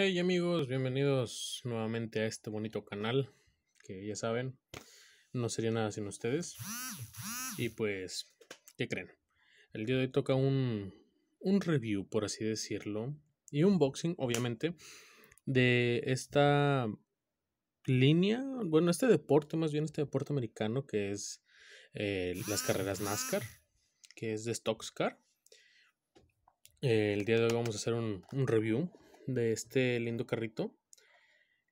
Hey amigos, bienvenidos nuevamente a este bonito canal que ya saben, no sería nada sin ustedes. Y pues, ¿qué creen? El día de hoy toca un, review, por así decirlo, y un unboxing, obviamente, de esta línea, bueno, este deporte, más bien este deporte americano que es eh, las carreras NASCAR, que es de Stockscar. Car eh, el día de hoy vamos a hacer un, un review de este lindo carrito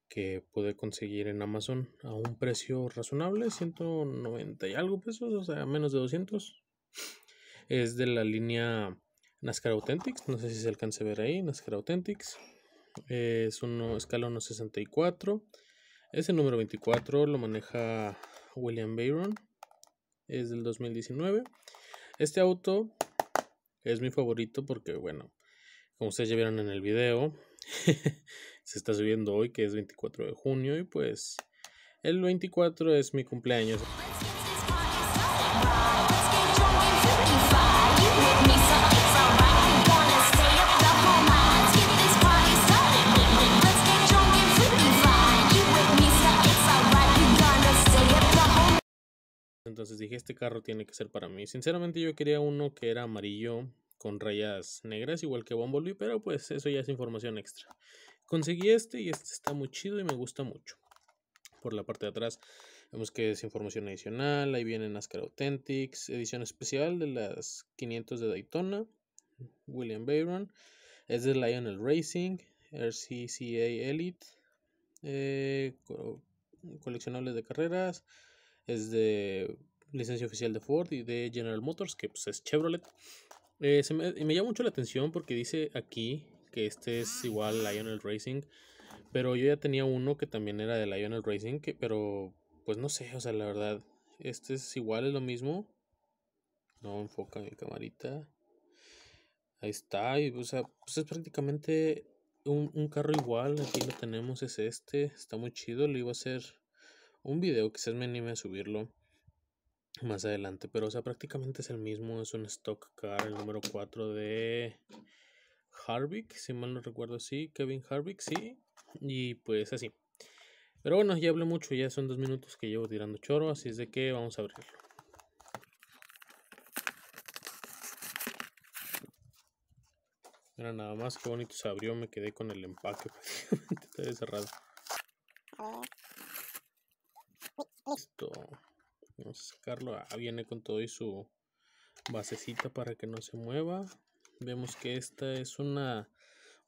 que pude conseguir en Amazon a un precio razonable, 190 y algo pesos, o sea, menos de 200. Es de la línea NASCAR Authentics, no sé si se alcance a ver ahí, NASCAR Authentics. Es uno, escala 1.64. Es el número 24, lo maneja William Byron. Es del 2019. Este auto es mi favorito porque, bueno, como ustedes ya vieron en el video, se está subiendo hoy, que es 24 de junio, y pues el 24 es mi cumpleaños. Entonces dije, este carro tiene que ser para mí. Sinceramente yo quería uno que era amarillo, con rayas negras, igual que Bumblebee, pero pues eso ya es información extra. Conseguí este y este está muy chido y me gusta mucho. Por la parte de atrás vemos que es información adicional, ahí viene NASCAR Authentics, edición especial de las 500 de Daytona, William Byron, es de Lionel Racing, RCCA Elite, eh, coleccionables de carreras, es de licencia oficial de Ford y de General Motors, que pues es Chevrolet. Eh, se me, llama mucho la atención porque dice aquí que este es igual Lionel Racing, pero yo ya tenía uno que también era de Lionel Racing, pero pues no sé, o sea, la verdad, este es igual, es lo mismo. No enfoca mi camarita. Ahí está, y, o sea, pues es prácticamente un, un, carro igual, aquí lo tenemos, es este, está muy chido, le iba a hacer un video, quizás me anime a subirlo más adelante. Pero, o sea, prácticamente es el mismo. Es un stock car, el número 4 de Harvick, si mal no recuerdo. Sí, Kevin Harvick, sí. Y pues así. Pero bueno, ya hablé mucho, ya son dos minutos que llevo tirando choro, así es de que vamos a abrirlo. Mira nada más, qué bonito se abrió, me quedé con el empaque prácticamente, cerrado. Ah. Listo. Vamos a sacarlo. Ah, viene con todo y su basecita para que no se mueva. Vemos que esta es una,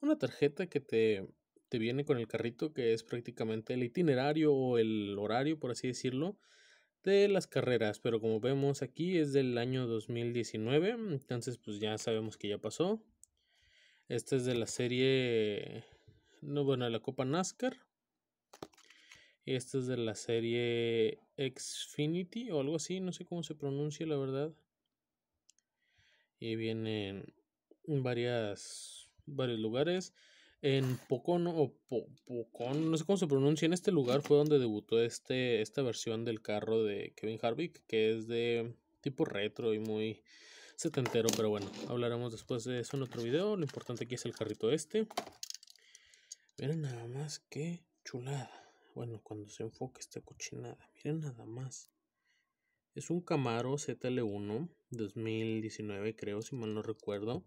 una tarjeta que te, te viene con el carrito, que es prácticamente el itinerario o el horario, por así decirlo, de las carreras. Pero como vemos aquí es del año 2019, entonces pues ya sabemos que ya pasó. Esta es de la serie, no bueno, de la Copa NASCAR. Esta es de la serie Xfinity o algo así, no sé cómo se pronuncia la verdad. Y vienen en varios lugares. En Pocono, o no sé cómo se pronuncia, en este lugar fue donde debutó este, esta versión del carro de Kevin Harvick, que es de tipo retro y muy setentero, pero bueno, hablaremos después de eso en otro video. Lo importante aquí es el carrito este. Miren nada más que chulada. Bueno, cuando se enfoque esta cochinada. Miren nada más. Es un Camaro ZL1 2019 creo, si mal no recuerdo.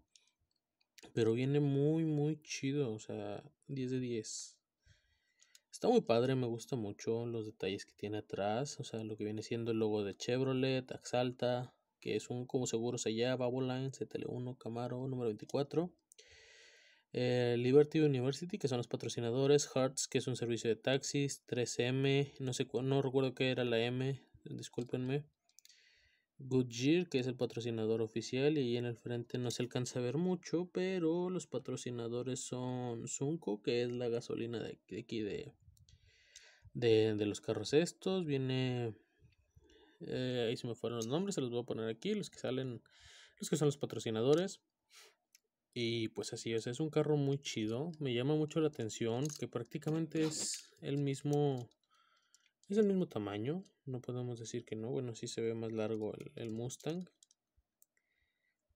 Pero viene muy, muy chido. O sea, 10 de 10. Está muy padre, me gusta mucho los detalles que tiene atrás. O sea, lo que viene siendo el logo de Chevrolet, Axalta, que es un como seguro se llama, se ZL1, Camaro número 24. Eh, Liberty University, que son los patrocinadores, Hearts, que es un servicio de taxis, 3M, no sé recuerdo qué era la M, discúlpenme. Goodyear, que es el patrocinador oficial, y ahí en el frente no se alcanza a ver mucho, pero los patrocinadores son Sunco, que es la gasolina de, aquí de, los carros estos. Viene. Eh, ahí se me fueron los nombres, se los voy a poner aquí, los que salen, los que son los patrocinadores. Y pues así es, es un carro muy chido. Me llama mucho la atención que prácticamente es el mismo. Es el mismo tamaño. No podemos decir que no. Bueno, si se ve más largo el, Mustang.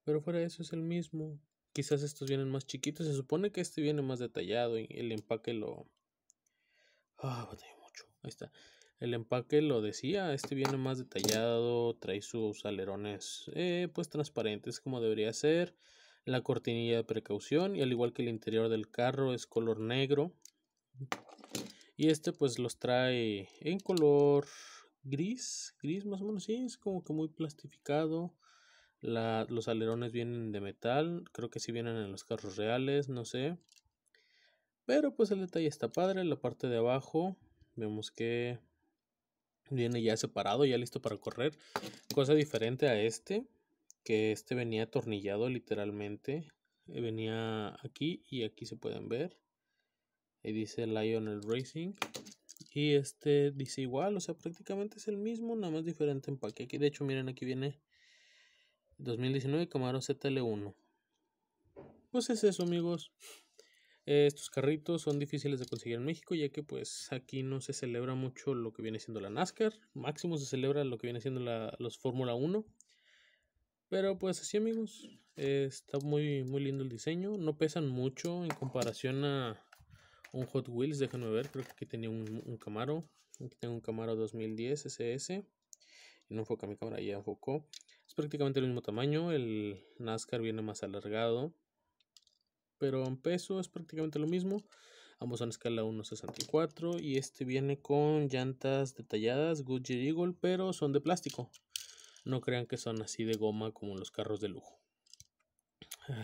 Pero fuera de eso es el mismo. Quizás estos vienen más chiquitos. Se supone que este viene más detallado. Y el empaque lo. Ah, mucho. Ahí está. El empaque lo decía, este viene más detallado, trae sus alerones eh, pues transparentes como debería ser la cortinilla de precaución y al igual que el interior del carro es color negro y este pues los trae en color gris, gris más o menos, sí, es como que muy plastificado. los alerones vienen de metal, creo que sí vienen en los carros reales, no sé. Pero pues el detalle está padre, la parte de abajo vemos que viene ya separado, ya listo para correr. Cosa diferente a este, que este venía atornillado literalmente. Eh, venía aquí y aquí se pueden ver. Y dice Lionel Racing. Y este dice igual, o sea, prácticamente es el mismo, nada más diferente empaque. Aquí, de hecho, miren, aquí viene 2019 Camaro ZL1. Pues es eso, amigos. Eh, estos carritos son difíciles de conseguir en México, ya que pues aquí no se celebra mucho lo que viene siendo la NASCAR. Máximo se celebra lo que viene siendo la, los Fórmula 1. Pero pues así amigos, está muy, muy lindo el diseño, no pesan mucho en comparación a un Hot Wheels, déjenme ver, creo que aquí tenía un, Camaro, aquí tengo un Camaro 2010 SS, no enfoca mi cámara, ya enfocó, es prácticamente el mismo tamaño, el NASCAR viene más alargado, pero en peso es prácticamente lo mismo, ambos son escala 1.64 y este viene con llantas detalladas Gucci Eagle, pero son de plástico, no crean que son así de goma como los carros de lujo.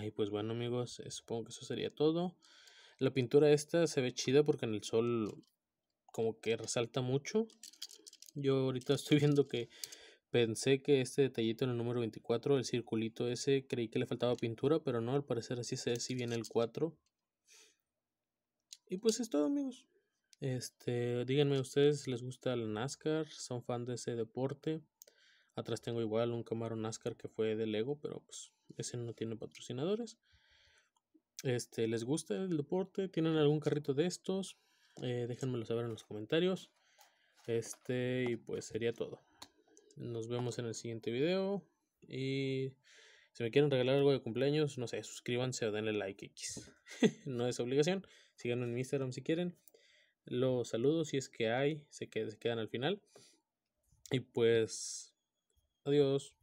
Y pues bueno amigos, eh, supongo que eso sería todo. La pintura esta se ve chida porque en el sol como que resalta mucho. Yo ahorita estoy viendo que pensé que este detallito en el número 24, el circulito ese, creí que le faltaba pintura, pero no, al parecer así se ve si viene el 4. Y pues es todo amigos. Este, díganme ustedes, ¿les gusta la NASCAR? ¿Son fan de ese deporte? Atrás tengo igual un Camaro NASCAR que fue de Lego, pero pues ese no tiene patrocinadores. Este, ¿les gusta el deporte? ¿Tienen algún carrito de estos? Eh, déjenmelo saber en los comentarios. Este, y pues sería todo. Nos vemos en el siguiente video. Y si me quieren regalar algo de cumpleaños, no sé, suscríbanse o denle like X. no es obligación. Síganme en Instagram si quieren. Los saludos si es que hay, se quedan al final. Y pues Adiós.